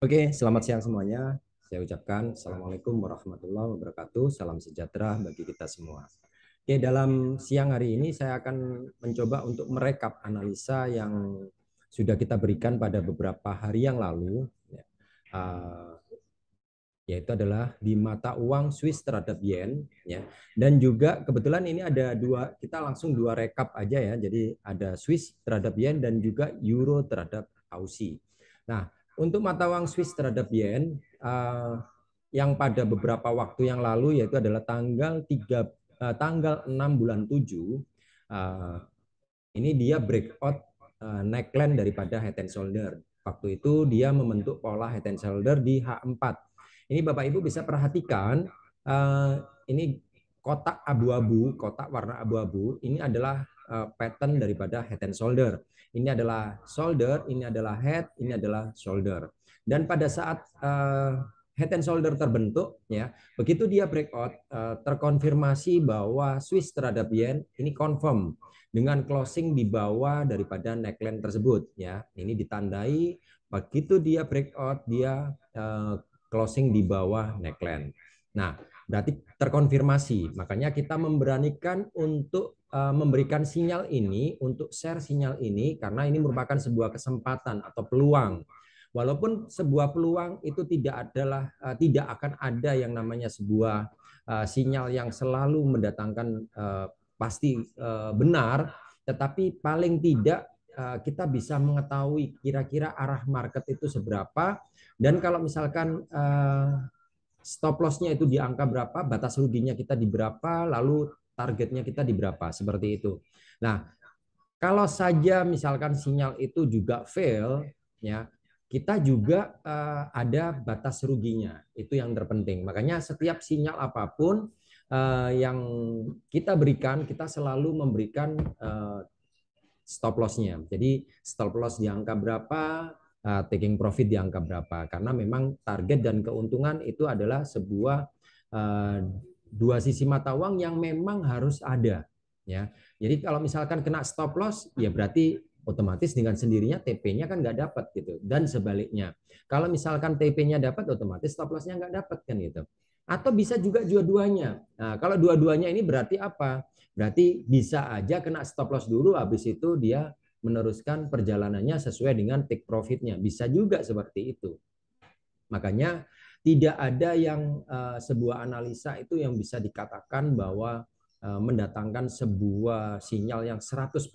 Oke, selamat siang semuanya. Saya ucapkan Assalamualaikum warahmatullahi wabarakatuh. Salam sejahtera bagi kita semua. Oke, dalam siang hari ini saya akan mencoba untuk merekap analisa yang sudah kita berikan pada beberapa hari yang lalu. Ya. Ah, yaitu adalah di mata uang Swiss terhadap yen ya. Dan juga kebetulan ini ada dua kita langsung dua rekap aja ya. Jadi ada Swiss terhadap yen dan juga euro terhadap Aussie. Nah, untuk mata uang Swiss terhadap yen eh, yang pada beberapa waktu yang lalu yaitu adalah tanggal 3 eh, tanggal 6 bulan 7 eh, ini dia breakout neckline daripada head and shoulder. Waktu itu dia membentuk pola head and shoulder di H4. Ini Bapak Ibu bisa perhatikan ini kotak abu-abu, kotak warna abu-abu ini adalah Eh, pattern daripada head and shoulder. Ini adalah shoulder, ini adalah head, ini adalah shoulder. Dan pada saat eh, head and shoulder terbentuk ya begitu dia breakout eh, terkonfirmasi bahwa Swiss terhadap yen ini confirm dengan closing di bawah daripada neckline tersebut ya ini ditandai begitu dia breakout dia closing di bawah neckline nah berarti terkonfirmasi. Makanya kita memberanikan untuk eh, memberikan sinyal ini, untuk share sinyal ini, karena ini merupakan sebuah kesempatan atau peluang. Walaupun sebuah peluang itu tidak adalah eh, tidak akan ada yang namanya sebuah eh, sinyal yang selalu mendatangkan pasti benar, tetapi paling tidak kita bisa mengetahui kira-kira arah market itu seberapa dan kalau misalkan stop lossnya itu di angka berapa, batas ruginya kita di berapa, lalu targetnya kita di berapa, seperti itu. Nah, kalau saja misalkan sinyal itu juga fail, ya kita juga uh, ada batas ruginya. Itu yang terpenting. Makanya setiap sinyal apapun uh, yang kita berikan, kita selalu memberikan uh, stop loss-nya. Jadi stop loss di angka berapa, uh, taking profit di angka berapa karena memang target dan keuntungan itu adalah sebuah uh, dua sisi mata uang yang memang harus ada ya jadi kalau misalkan kena stop loss ya berarti otomatis dengan sendirinya TP-nya kan nggak dapat gitu dan sebaliknya kalau misalkan TP-nya dapat otomatis stop lossnya nya nggak dapat kan gitu atau bisa juga dua-duanya. Nah, kalau dua-duanya ini berarti apa? Berarti bisa aja kena stop loss dulu, habis itu dia meneruskan perjalanannya sesuai dengan take profitnya. Bisa juga seperti itu. Makanya tidak ada yang eh, sebuah analisa itu yang bisa dikatakan bahwa eh, mendatangkan sebuah sinyal yang 100%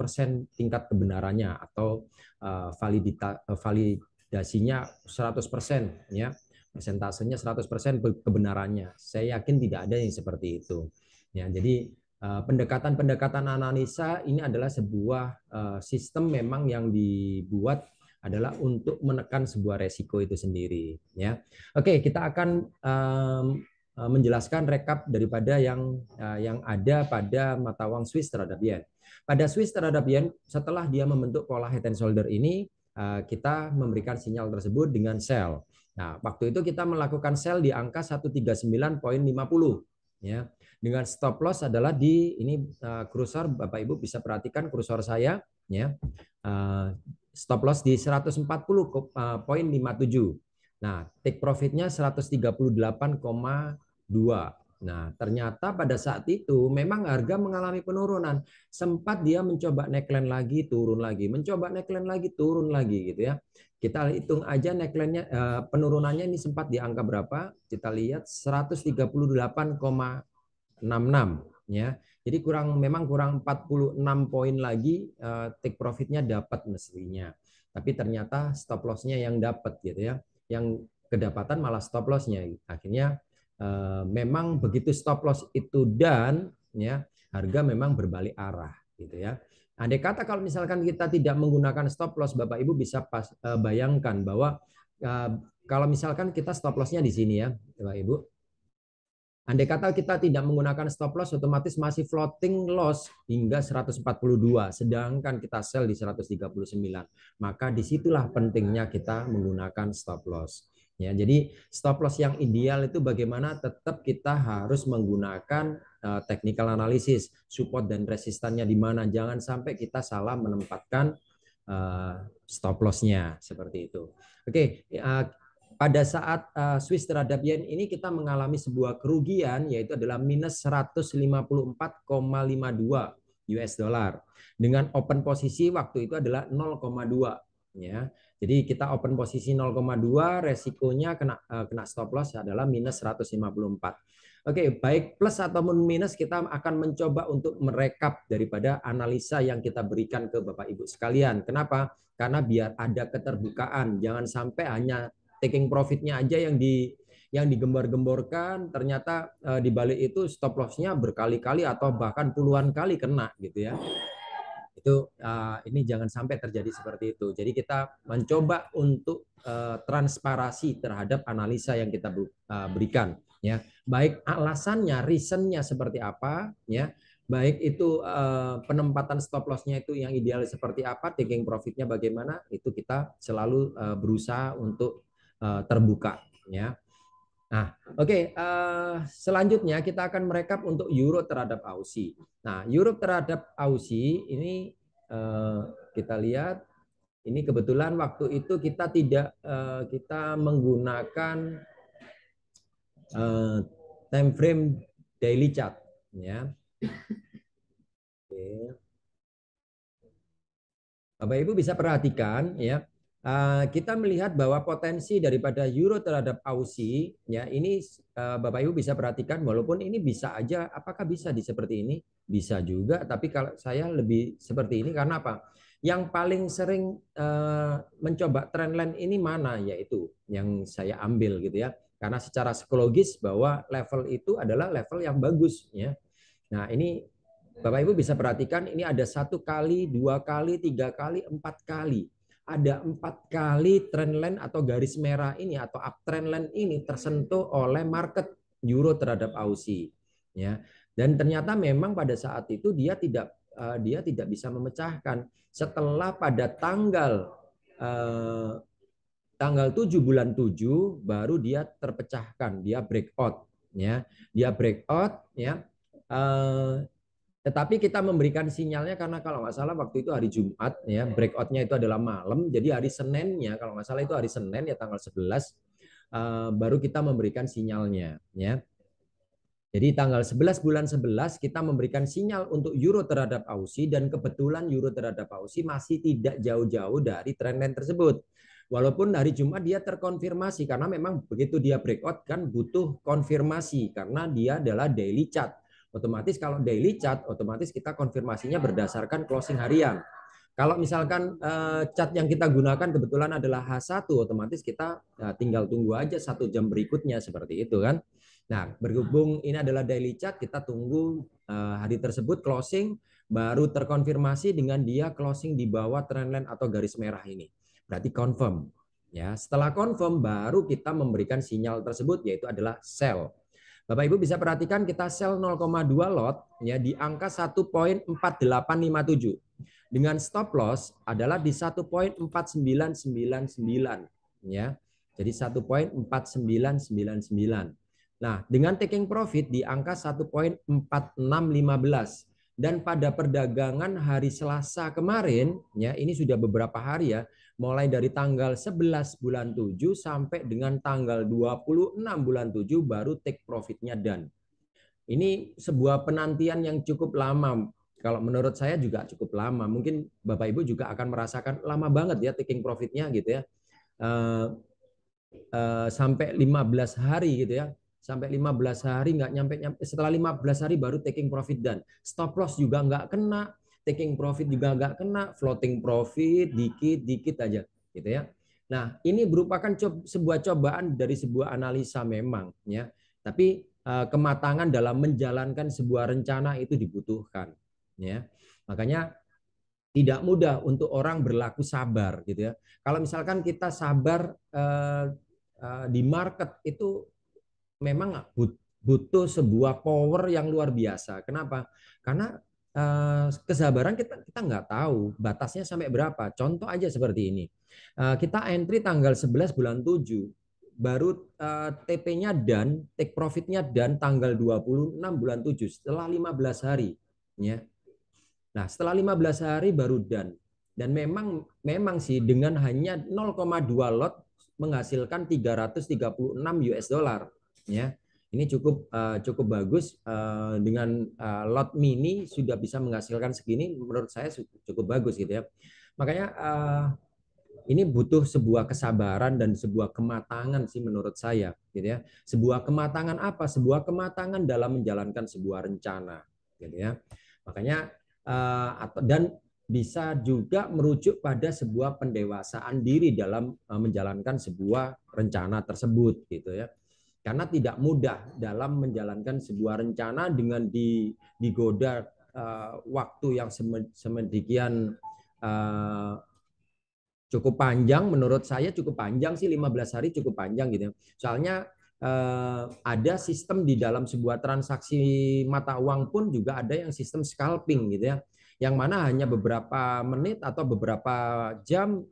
tingkat kebenarannya atau eh, validita, validasinya 100% ya persentasenya 100% kebenarannya. Saya yakin tidak ada yang seperti itu. Ya, jadi Eh, pendekatan-pendekatan analisa ini adalah sebuah eh, sistem memang yang dibuat adalah untuk menekan sebuah resiko itu sendiri ya. Oke, kita akan eh, menjelaskan rekap daripada yang yang ada pada mata uang Swiss terhadap yen. Pada Swiss terhadap yen setelah dia membentuk pola head and shoulder ini kita memberikan sinyal tersebut dengan sell. Nah, waktu itu kita melakukan sell di angka 139.50 ya. Dengan stop loss adalah di ini uh, eh, kursor Bapak Ibu bisa perhatikan kursor saya ya. Uh, stop loss di eh, poin 140,57. Nah, take profitnya 138,2. Nah, ternyata pada saat itu memang harga mengalami penurunan. Sempat dia mencoba neckline lagi, turun lagi, mencoba neckline lagi, turun lagi gitu ya. Kita hitung aja necklinenya eh, penurunannya ini sempat di angka berapa? Kita lihat 138,66 ya. Jadi kurang memang kurang 46 poin lagi eh, take profitnya dapat mestinya. Tapi ternyata stop loss-nya yang dapat gitu ya. Yang kedapatan malah stop loss-nya. Akhirnya Eh, memang begitu stop loss itu dan ya harga memang berbalik arah gitu ya. Andai kata kalau misalkan kita tidak menggunakan stop loss Bapak Ibu bisa pas, eh, bayangkan bahwa eh, kalau misalkan kita stop lossnya di sini ya Bapak Ibu. Andai kata kita tidak menggunakan stop loss otomatis masih floating loss hingga 142 sedangkan kita sell di 139. Maka disitulah pentingnya kita menggunakan stop loss. Ya, jadi stop loss yang ideal itu bagaimana tetap kita harus menggunakan uh, technical analysis, support dan resistannya di mana. Jangan sampai kita salah menempatkan uh, stop loss-nya seperti itu. Oke, okay, uh, eh, pada saat uh, Swiss terhadap yen ini kita mengalami sebuah kerugian yaitu adalah minus 154,52 US dollar. Dengan open posisi waktu itu adalah 0,2 ya. Jadi kita open posisi 0,2, resikonya kena eh, kena stop loss adalah minus 154. Oke, baik plus ataupun minus kita akan mencoba untuk merekap daripada analisa yang kita berikan ke Bapak Ibu sekalian. Kenapa? Karena biar ada keterbukaan, jangan sampai hanya taking profitnya aja yang di yang digembar-gemborkan ternyata e, di balik itu stop loss-nya berkali-kali atau bahkan puluhan kali kena gitu ya itu uh, ini jangan sampai terjadi seperti itu. Jadi kita mencoba untuk uh, transparasi terhadap analisa yang kita uh, berikan ya. Baik alasannya, reasonnya seperti apa ya. Baik itu uh, penempatan stop lossnya itu yang ideal seperti apa, taking profitnya bagaimana, itu kita selalu uh, berusaha untuk uh, terbuka ya. Nah, oke, okay, uh, eh, selanjutnya kita akan merekap untuk euro terhadap Aussie. Nah, euro terhadap Aussie ini uh, kita lihat ini kebetulan waktu itu kita tidak uh, kita menggunakan uh, time frame daily chart ya. Okay. Bapak Ibu bisa perhatikan ya Eh, kita melihat bahwa potensi daripada euro terhadap Aussie, ya ini eh, Bapak Ibu bisa perhatikan walaupun ini bisa aja apakah bisa di seperti ini bisa juga tapi kalau saya lebih seperti ini karena apa yang paling sering eh, mencoba trendline ini mana yaitu yang saya ambil gitu ya karena secara psikologis bahwa level itu adalah level yang bagus ya nah ini Bapak Ibu bisa perhatikan ini ada satu kali dua kali tiga kali empat kali ada empat kali trendline atau garis merah ini atau uptrend line ini tersentuh oleh market euro terhadap Aussie, ya dan ternyata memang pada saat itu dia tidak eh, dia tidak bisa memecahkan setelah pada tanggal uh, tanggal 7 bulan 7 baru dia terpecahkan dia breakout ya dia breakout ya uh, tetapi kita memberikan sinyalnya karena kalau nggak salah waktu itu hari Jumat ya breakoutnya itu adalah malam. Jadi hari Seninnya kalau nggak salah itu hari Senin ya tanggal 11 uh, eh, baru kita memberikan sinyalnya ya. Jadi tanggal 11 bulan 11 kita memberikan sinyal untuk euro terhadap AUSI dan kebetulan euro terhadap AUSI masih tidak jauh-jauh dari trendline tersebut. Walaupun hari Jumat dia terkonfirmasi karena memang begitu dia breakout kan butuh konfirmasi karena dia adalah daily chart. Otomatis kalau daily chat otomatis kita konfirmasinya berdasarkan closing harian. Kalau misalkan eh, chat yang kita gunakan kebetulan adalah H1, otomatis kita eh, tinggal tunggu aja satu jam berikutnya seperti itu kan. Nah, berhubung ini adalah daily chat, kita tunggu eh, hari tersebut closing, baru terkonfirmasi dengan dia closing di bawah trendline atau garis merah ini. Berarti confirm. Ya, setelah confirm baru kita memberikan sinyal tersebut yaitu adalah sell. Bapak Ibu bisa perhatikan kita sel 0,2 lot ya di angka 1.4857. Dengan stop loss adalah di 1.4999 ya. Jadi 1.4999. Nah, dengan taking profit di angka 1.4615 dan pada perdagangan hari Selasa kemarin ya ini sudah beberapa hari ya mulai dari tanggal 11 bulan 7 sampai dengan tanggal 26 bulan 7 baru take profitnya dan ini sebuah penantian yang cukup lama kalau menurut saya juga cukup lama mungkin Bapak Ibu juga akan merasakan lama banget ya taking profitnya gitu ya uh, uh, sampai 15 hari gitu ya sampai 15 hari nggak nyampe nyampe setelah 15 hari baru taking profit dan stop loss juga nggak kena taking profit juga nggak kena floating profit dikit dikit aja gitu ya nah ini merupakan sebuah cobaan dari sebuah analisa memang ya tapi uh, kematangan dalam menjalankan sebuah rencana itu dibutuhkan ya makanya tidak mudah untuk orang berlaku sabar gitu ya kalau misalkan kita sabar uh, di market itu memang butuh sebuah power yang luar biasa. Kenapa? Karena eh, kesabaran kita kita nggak tahu batasnya sampai berapa. Contoh aja seperti ini. Eh, kita entry tanggal 11 bulan 7 baru eh, TP-nya dan take profit-nya dan tanggal 26 bulan 7 setelah 15 hari ya. Nah, setelah 15 hari baru dan dan memang memang sih dengan hanya 0,2 lot menghasilkan 336 US dollar ya ini cukup uh, cukup bagus uh, dengan uh, lot mini sudah bisa menghasilkan segini menurut saya cukup bagus gitu ya makanya uh, ini butuh sebuah kesabaran dan sebuah kematangan sih menurut saya gitu ya sebuah kematangan apa sebuah kematangan dalam menjalankan sebuah rencana gitu ya makanya uh, atau dan bisa juga merujuk pada sebuah pendewasaan diri dalam menjalankan sebuah rencana tersebut gitu ya karena tidak mudah dalam menjalankan sebuah rencana dengan digoda uh, waktu yang semedikian uh, cukup panjang menurut saya cukup panjang sih 15 hari cukup panjang gitu ya. soalnya uh, ada sistem di dalam sebuah transaksi mata uang pun juga ada yang sistem scalping gitu ya yang mana hanya beberapa menit atau beberapa jam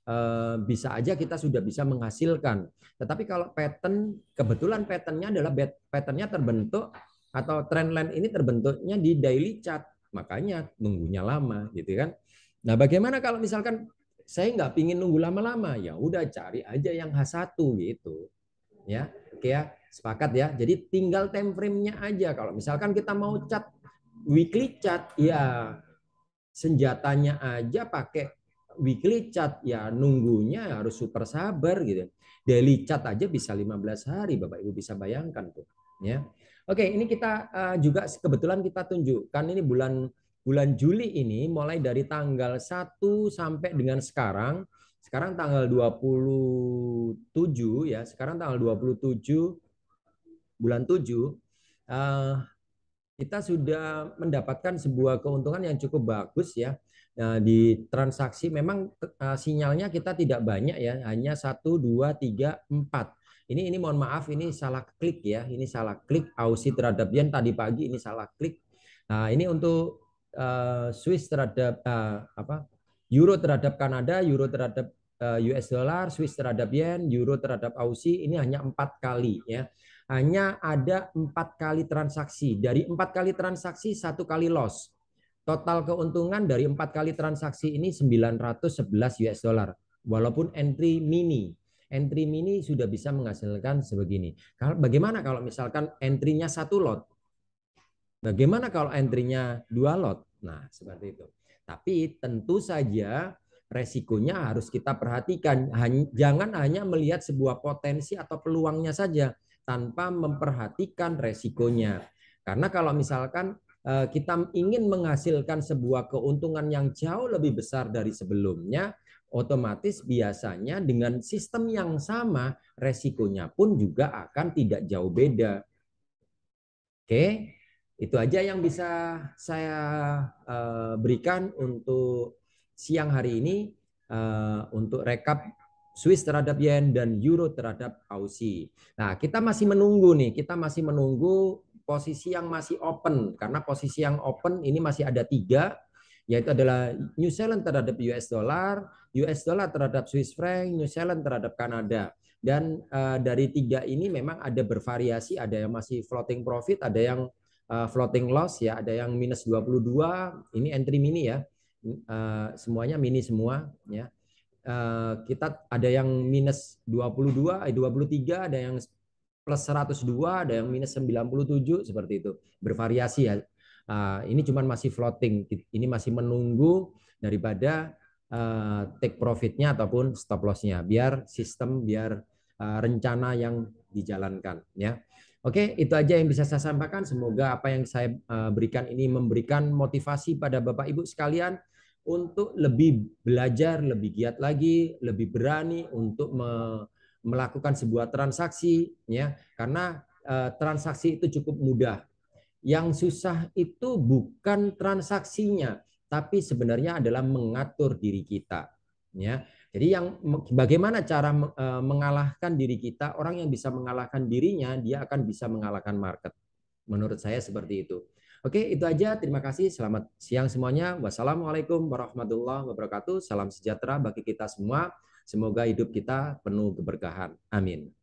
Eh, bisa aja kita sudah bisa menghasilkan. Tetapi kalau pattern kebetulan patternnya adalah patternnya terbentuk atau trendline ini terbentuknya di daily chart, makanya nunggunya lama, gitu kan? Nah, bagaimana kalau misalkan saya nggak pingin nunggu lama-lama, ya udah cari aja yang H1 gitu, ya, oke ya, sepakat ya. Jadi tinggal time frame-nya aja. Kalau misalkan kita mau chat weekly chat, ya senjatanya aja pakai weekly chat ya nunggunya harus super sabar gitu. Daily chat aja bisa 15 hari, Bapak Ibu bisa bayangkan tuh, ya. Oke, ini kita eh, juga kebetulan kita tunjukkan ini bulan bulan Juli ini mulai dari tanggal 1 sampai dengan sekarang. Sekarang tanggal 27 ya, sekarang tanggal 27 bulan 7 eh, kita sudah mendapatkan sebuah keuntungan yang cukup bagus ya E, di transaksi memang e, sinyalnya kita tidak banyak ya, hanya satu, dua, tiga, empat. Ini ini mohon maaf ini salah klik ya, ini salah klik Aussie terhadap yen tadi pagi ini salah klik. Nah ini untuk e, Swiss terhadap apa? Euro terhadap Kanada, Euro terhadap US dollar, Swiss terhadap yen, Euro terhadap Aussie ini hanya empat kali ya. Hanya ada empat kali transaksi. Dari empat kali transaksi satu kali loss Total keuntungan dari empat kali transaksi ini 911 US dollar. Walaupun entry mini, entry mini sudah bisa menghasilkan sebegini. Bagaimana kalau misalkan entry-nya satu lot? Bagaimana kalau entry-nya dua lot? Nah, seperti itu. Tapi tentu saja resikonya harus kita perhatikan. Jangan hanya melihat sebuah potensi atau peluangnya saja tanpa memperhatikan resikonya. Karena kalau misalkan Eh, kita ingin menghasilkan sebuah keuntungan yang jauh lebih besar dari sebelumnya, otomatis biasanya dengan sistem yang sama resikonya pun juga akan tidak jauh beda. Oke, itu aja yang bisa saya eh, berikan untuk siang hari ini eh, untuk rekap Swiss terhadap yen dan euro terhadap Aussie. Nah, kita masih menunggu nih, kita masih menunggu posisi yang masih open karena posisi yang open ini masih ada tiga yaitu adalah New Zealand terhadap US dollar, US dollar terhadap Swiss franc, New Zealand terhadap Kanada. Dan uh, dari tiga ini memang ada bervariasi, ada yang masih floating profit, ada yang uh, floating loss ya, ada yang minus 22, ini entry mini ya. Uh, semuanya mini semua ya. Uh, kita ada yang minus 22, eh, 23, ada yang plus 102, ada yang minus 97 seperti itu. Bervariasi ya. Ah, ini cuman masih floating. Ini masih menunggu daripada eh, take profitnya ataupun stop lossnya. Biar sistem, biar eh, rencana yang dijalankan. Ya. Oke, itu aja yang bisa saya sampaikan. Semoga apa yang saya eh, berikan ini memberikan motivasi pada Bapak Ibu sekalian untuk lebih belajar, lebih giat lagi, lebih berani untuk me melakukan sebuah transaksi ya karena eh, transaksi itu cukup mudah. Yang susah itu bukan transaksinya, tapi sebenarnya adalah mengatur diri kita ya. Jadi yang bagaimana cara eh, mengalahkan diri kita, orang yang bisa mengalahkan dirinya, dia akan bisa mengalahkan market. Menurut saya seperti itu. Oke, itu aja. Terima kasih. Selamat siang semuanya. Wassalamualaikum warahmatullahi wabarakatuh. Salam sejahtera bagi kita semua. Semoga hidup kita penuh keberkahan. Amin.